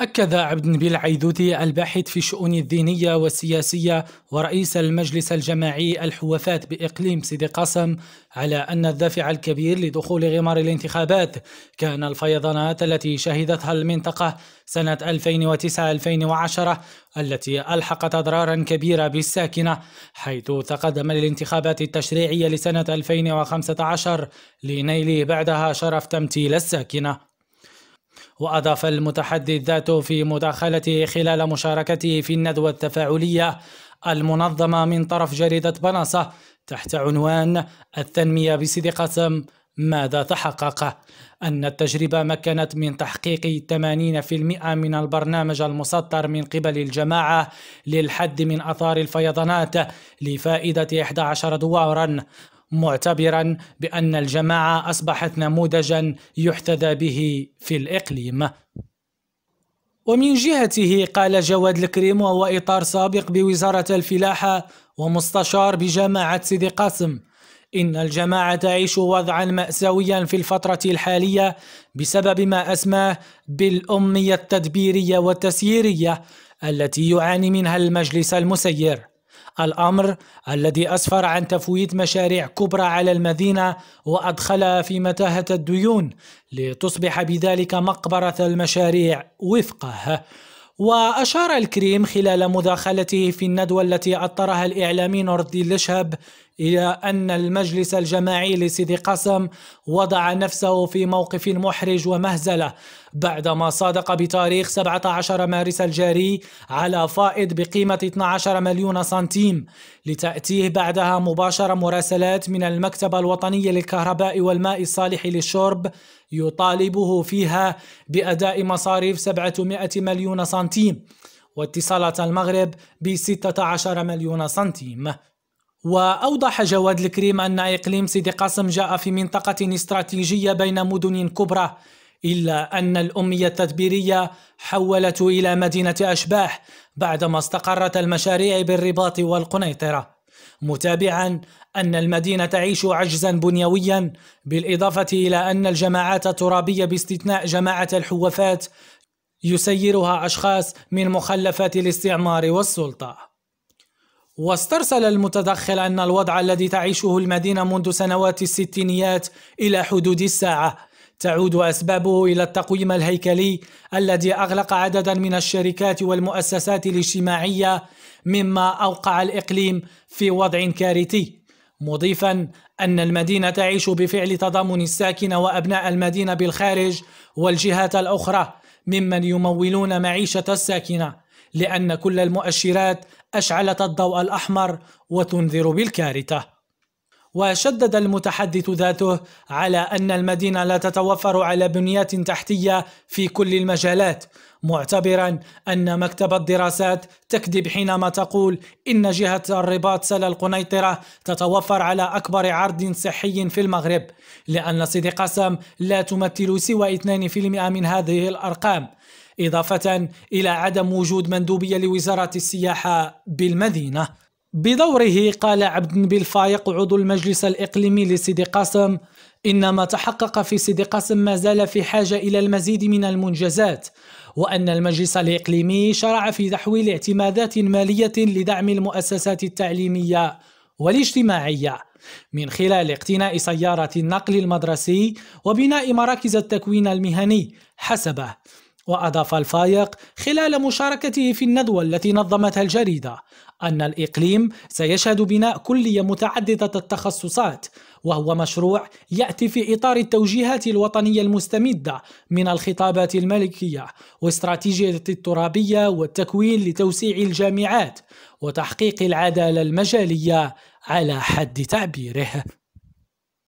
أكد عبد النبيل عيدودي الباحث في الشؤون الدينية والسياسية ورئيس المجلس الجماعي الحوفات بإقليم سيدي قاسم على أن الدافع الكبير لدخول غمار الانتخابات كان الفيضانات التي شهدتها المنطقة سنة 2009-2010 التي ألحقت أضرارا كبيرة بالساكنة حيث تقدم للانتخابات التشريعية لسنة 2015 لنيل بعدها شرف تمثيل الساكنة وأضاف المتحدث ذاته في مداخلته خلال مشاركته في الندوة التفاعلية المنظمة من طرف جريدة بناصة تحت عنوان التنمية بسيدي قاسم ماذا تحقق؟ أن التجربة مكنت من تحقيق 80% من البرنامج المسطر من قبل الجماعة للحد من أثار الفيضانات لفائدة 11 دوارا معتبرا بأن الجماعة أصبحت نموذجا يحتذى به في الإقليم ومن جهته قال جواد الكريم وهو إطار سابق بوزارة الفلاحة ومستشار بجماعة سيدي قاسم إن الجماعة تعيش وضعا مأساويا في الفترة الحالية بسبب ما أسماه بالأمية التدبيرية والتسييرية التي يعاني منها المجلس المسير الأمر الذي أسفر عن تفويت مشاريع كبرى على المدينة وأدخلها في متاهة الديون لتصبح بذلك مقبرة المشاريع وفقه وأشار الكريم خلال مداخلته في الندوة التي أطرها الإعلامي نورد لشهب إلى أن المجلس الجماعي لسيدي قاسم وضع نفسه في موقف محرج ومهزلة بعدما صادق بتاريخ 17 مارس الجاري على فائض بقيمة 12 مليون سنتيم لتأتيه بعدها مباشرة مراسلات من المكتب الوطني للكهرباء والماء الصالح للشرب يطالبه فيها بأداء مصاريف 700 مليون سنتيم واتصالات المغرب ب 16 مليون سنتيم وأوضح جواد الكريم أن إقليم سيدي قاسم جاء في منطقة استراتيجية بين مدن كبرى إلا أن الأمية التدبيرية حولته إلى مدينة أشباح بعدما استقرت المشاريع بالرباط والقنيطرة متابعا أن المدينة تعيش عجزا بنيويا بالإضافة إلى أن الجماعات الترابية باستثناء جماعة الحوافات يسيرها أشخاص من مخلفات الاستعمار والسلطة واسترسل المتدخل أن الوضع الذي تعيشه المدينة منذ سنوات الستينيات إلى حدود الساعة تعود أسبابه إلى التقويم الهيكلي الذي أغلق عددا من الشركات والمؤسسات الاجتماعية مما أوقع الإقليم في وضع كارثي مضيفا أن المدينة تعيش بفعل تضامن الساكنة وأبناء المدينة بالخارج والجهات الأخرى ممن يمولون معيشة الساكنة لأن كل المؤشرات أشعلت الضوء الأحمر وتنذر بالكارثة وشدد المتحدث ذاته على أن المدينة لا تتوفر على بنيات تحتية في كل المجالات معتبرا أن مكتب الدراسات تكذب حينما تقول إن جهة الرباط سلا القنيطرة تتوفر على أكبر عرض صحي في المغرب لأن سيدي قسم لا تمثل سوى 2% من هذه الأرقام إضافة إلى عدم وجود مندوبية لوزارة السياحة بالمدينة بدوره قال عبد نبيل فايق عضو المجلس الإقليمي لسيدي قاسم إن ما تحقق في سيدي قاسم ما زال في حاجة إلى المزيد من المنجزات وأن المجلس الإقليمي شرع في تحويل اعتمادات مالية لدعم المؤسسات التعليمية والاجتماعية من خلال اقتناء سيارة النقل المدرسي وبناء مراكز التكوين المهني حسبه وأضاف الفايق خلال مشاركته في الندوة التي نظمتها الجريدة أن الإقليم سيشهد بناء كلية متعددة التخصصات وهو مشروع يأتي في إطار التوجيهات الوطنية المستمدة من الخطابات الملكية واستراتيجية الترابية والتكوين لتوسيع الجامعات وتحقيق العدالة المجالية على حد تعبيره